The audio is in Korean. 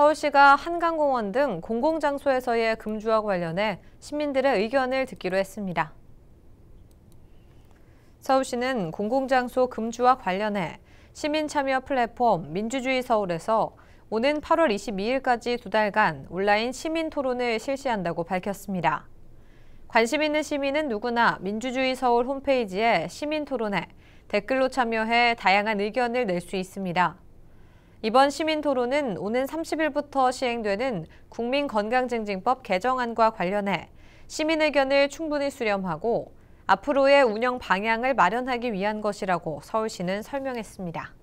서울시가 한강공원 등 공공장소에서의 금주와 관련해 시민들의 의견을 듣기로 했습니다. 서울시는 공공장소 금주와 관련해 시민참여 플랫폼 민주주의 서울에서 오는 8월 22일까지 두 달간 온라인 시민 토론을 실시한다고 밝혔습니다. 관심 있는 시민은 누구나 민주주의 서울 홈페이지에 시민 토론회 댓글로 참여해 다양한 의견을 낼 수 있습니다. 이번 시민 토론은 오는 30일부터 시행되는 국민건강증진법 개정안과 관련해 시민 의견을 충분히 수렴하고 앞으로의 운영 방향을 마련하기 위한 것이라고 서울시는 설명했습니다.